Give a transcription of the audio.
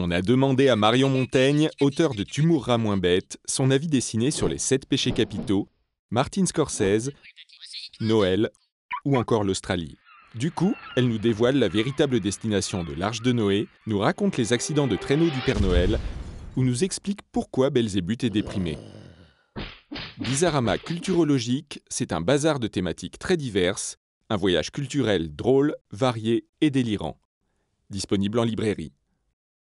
On a demandé à Marion Montaigne, auteur de tumour moins bête, son avis dessiné sur les sept péchés capitaux, Martin Scorsese, Noël ou encore l'Australie. Du coup, elle nous dévoile la véritable destination de l'Arche de Noé, nous raconte les accidents de traîneau du Père Noël, ou nous explique pourquoi Belzébuth est déprimé. Bizarrama culturologique, c'est un bazar de thématiques très diverses, un voyage culturel drôle, varié et délirant. Disponible en librairie.